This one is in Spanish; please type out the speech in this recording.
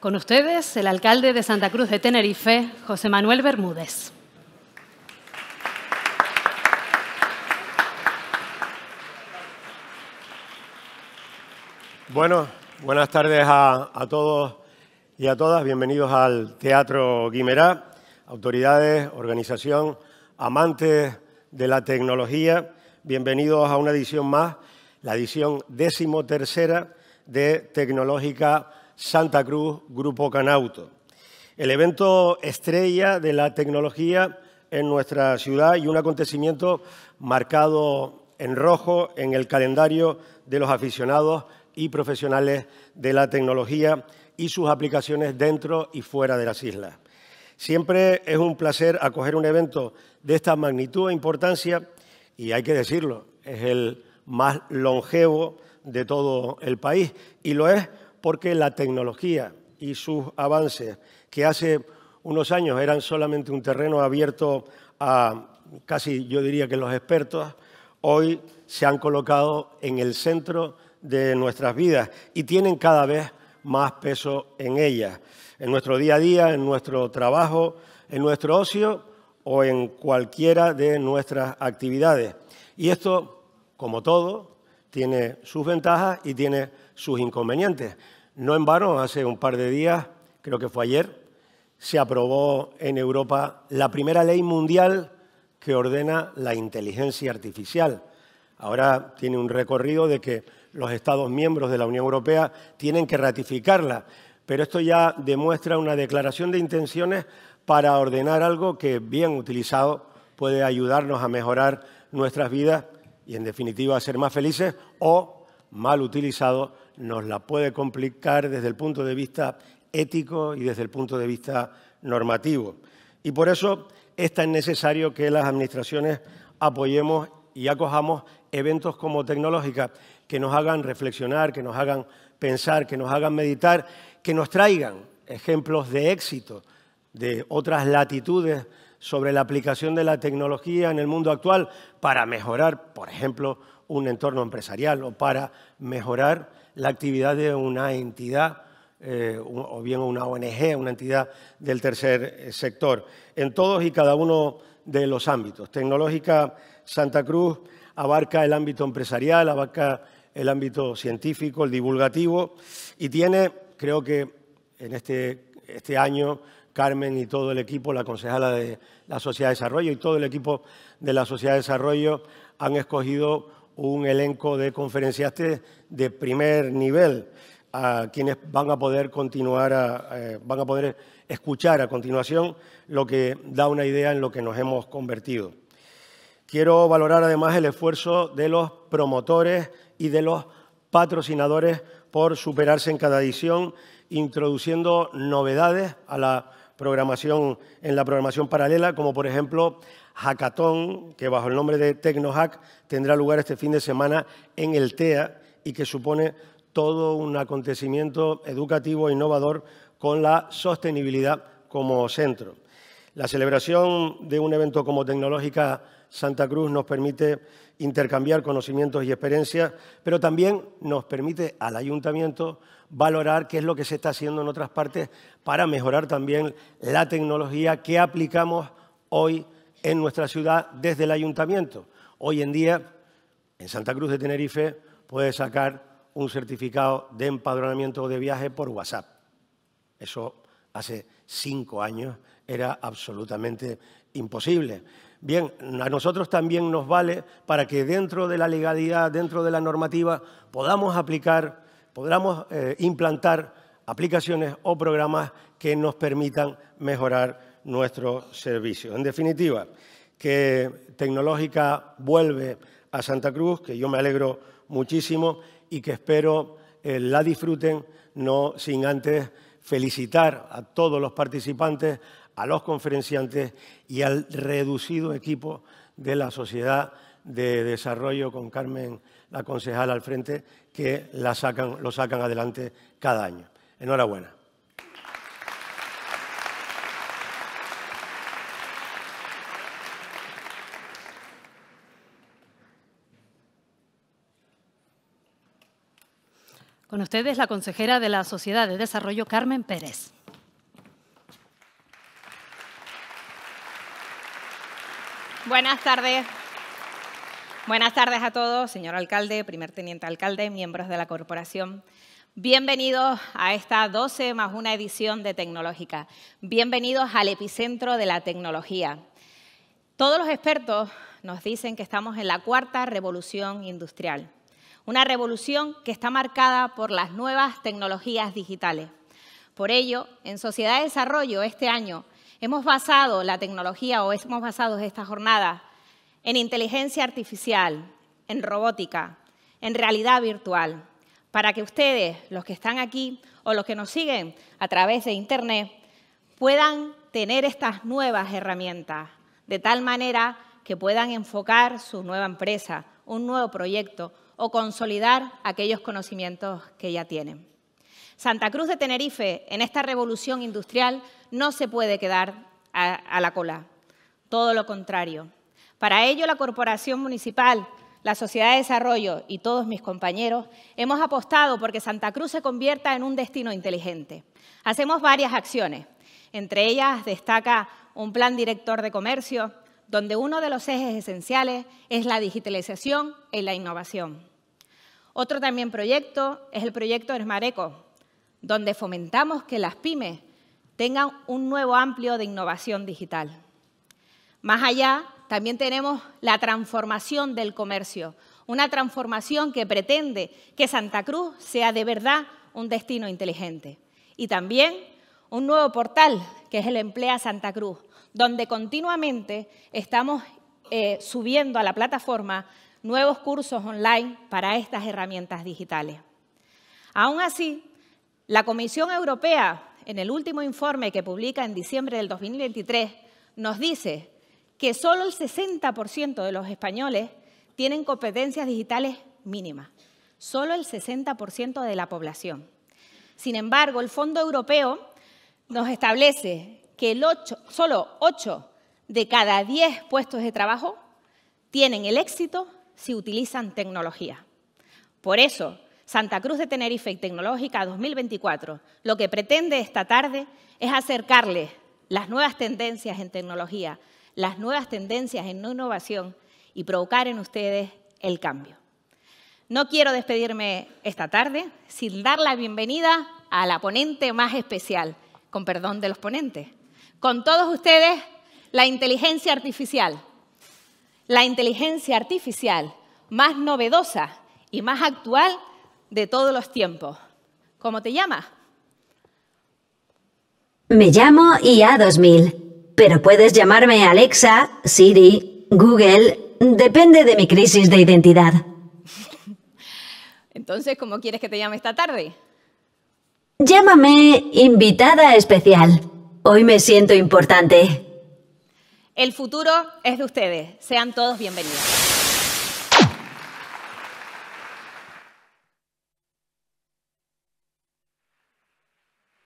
Con ustedes, el alcalde de Santa Cruz de Tenerife, José Manuel Bermúdez. Bueno, buenas tardes a, todos y a todas. Bienvenidos al Teatro Guimerá. Autoridades, organización, amantes de la tecnología, bienvenidos a una edición más, la edición décimo de Tecnológica Santa Cruz Grupo Canauto. El evento estrella de la tecnología en nuestra ciudad y un acontecimiento marcado en rojo en el calendario de los aficionados y profesionales de la tecnología y sus aplicaciones dentro y fuera de las islas. Siempre es un placer acoger un evento de esta magnitud e importancia y hay que decirlo, es el más longevo de todo el país y lo es porque la tecnología y sus avances, que hace unos años eran solamente un terreno abierto a casi yo diría que los expertos, hoy se han colocado en el centro de nuestras vidas y tienen cada vez más peso en ellas, en nuestro día a día, en nuestro trabajo, en nuestro ocio o en cualquiera de nuestras actividades. Y esto, como todo, tiene sus ventajas y tiene sus inconvenientes. No en vano, hace un par de días, creo que fue ayer, se aprobó en Europa la primera ley mundial que ordena la inteligencia artificial. Ahora tiene un recorrido de que los Estados miembros de la Unión Europea tienen que ratificarla, pero esto ya demuestra una declaración de intenciones para ordenar algo que, bien utilizado, puede ayudarnos a mejorar nuestras vidas y, en definitiva, a ser más felices o, mal utilizado, nos la puede complicar desde el punto de vista ético y desde el punto de vista normativo. Y por eso es tan necesario que las administraciones apoyemos y acojamos eventos como tecnológica que nos hagan reflexionar, que nos hagan pensar, que nos hagan meditar, que nos traigan ejemplos de éxito de otras latitudes sobre la aplicación de la tecnología en el mundo actual para mejorar, por ejemplo, un entorno empresarial o para mejorar la actividad de una entidad eh, o bien una ONG, una entidad del tercer eh, sector, en todos y cada uno de los ámbitos. Tecnológica Santa Cruz abarca el ámbito empresarial, abarca el ámbito científico, el divulgativo, y tiene, creo que en este, este año Carmen y todo el equipo, la concejala de la Sociedad de Desarrollo y todo el equipo de la Sociedad de Desarrollo han escogido un elenco de conferenciantes de primer nivel a quienes van a poder continuar, eh, van a poder escuchar a continuación lo que da una idea en lo que nos hemos convertido. Quiero valorar además el esfuerzo de los promotores y de los patrocinadores por superarse en cada edición, introduciendo novedades a la programación, en la programación paralela, como por ejemplo Hackathon, que bajo el nombre de TecnoHack tendrá lugar este fin de semana en el TEA y que supone todo un acontecimiento educativo e innovador con la sostenibilidad como centro. La celebración de un evento como Tecnológica Santa Cruz nos permite intercambiar conocimientos y experiencias, pero también nos permite al ayuntamiento valorar qué es lo que se está haciendo en otras partes para mejorar también la tecnología que aplicamos hoy en nuestra ciudad desde el ayuntamiento. Hoy en día, en Santa Cruz de Tenerife, puede sacar un certificado de empadronamiento de viaje por WhatsApp. Eso hace cinco años era absolutamente imposible. Bien, a nosotros también nos vale para que dentro de la legalidad, dentro de la normativa, podamos aplicar, podamos eh, implantar aplicaciones o programas que nos permitan mejorar nuestro servicio. En definitiva, que Tecnológica vuelve a Santa Cruz, que yo me alegro muchísimo y que espero eh, la disfruten, no sin antes felicitar a todos los participantes, a los conferenciantes y al reducido equipo de la Sociedad de Desarrollo con Carmen, la concejal al frente, que lo sacan adelante cada año. Enhorabuena. Con ustedes la consejera de la Sociedad de Desarrollo, Carmen Pérez. Buenas tardes. Buenas tardes a todos, señor alcalde, primer teniente alcalde, miembros de la corporación. Bienvenidos a esta 12 más una edición de Tecnológica. Bienvenidos al epicentro de la tecnología. Todos los expertos nos dicen que estamos en la cuarta revolución industrial. Una revolución que está marcada por las nuevas tecnologías digitales. Por ello, en Sociedad de Desarrollo este año Hemos basado la tecnología o hemos basado esta jornada en inteligencia artificial, en robótica, en realidad virtual, para que ustedes, los que están aquí o los que nos siguen a través de Internet, puedan tener estas nuevas herramientas, de tal manera que puedan enfocar su nueva empresa, un nuevo proyecto o consolidar aquellos conocimientos que ya tienen. Santa Cruz de Tenerife, en esta revolución industrial, no se puede quedar a, la cola. Todo lo contrario. Para ello, la Corporación Municipal, la Sociedad de Desarrollo y todos mis compañeros hemos apostado porque Santa Cruz se convierta en un destino inteligente. Hacemos varias acciones. Entre ellas destaca un plan director de comercio, donde uno de los ejes esenciales es la digitalización y la innovación. Otro también proyecto es el proyecto Esmareco, donde fomentamos que las pymes tengan un nuevo amplio de innovación digital. Más allá, también tenemos la transformación del comercio, una transformación que pretende que Santa Cruz sea de verdad un destino inteligente. Y también un nuevo portal, que es el Emplea Santa Cruz, donde continuamente estamos eh, subiendo a la plataforma nuevos cursos online para estas herramientas digitales. Aún así, la Comisión Europea, en el último informe que publica en diciembre del 2023, nos dice que solo el 60% de los españoles tienen competencias digitales mínimas. Solo el 60% de la población. Sin embargo, el Fondo Europeo nos establece que solo 8 de cada 10 puestos de trabajo tienen el éxito si utilizan tecnología. Por eso, Santa Cruz de Tenerife y Tecnológica 2024. Lo que pretende esta tarde es acercarles las nuevas tendencias en tecnología, las nuevas tendencias en innovación y provocar en ustedes el cambio. No quiero despedirme esta tarde sin dar la bienvenida a la ponente más especial, con perdón de los ponentes. Con todos ustedes, la inteligencia artificial. La inteligencia artificial más novedosa y más actual de todos los tiempos. ¿Cómo te llamas? Me llamo IA2000, pero puedes llamarme Alexa, Siri, Google, depende de mi crisis de identidad. Entonces, ¿cómo quieres que te llame esta tarde? Llámame invitada especial. Hoy me siento importante. El futuro es de ustedes. Sean todos bienvenidos.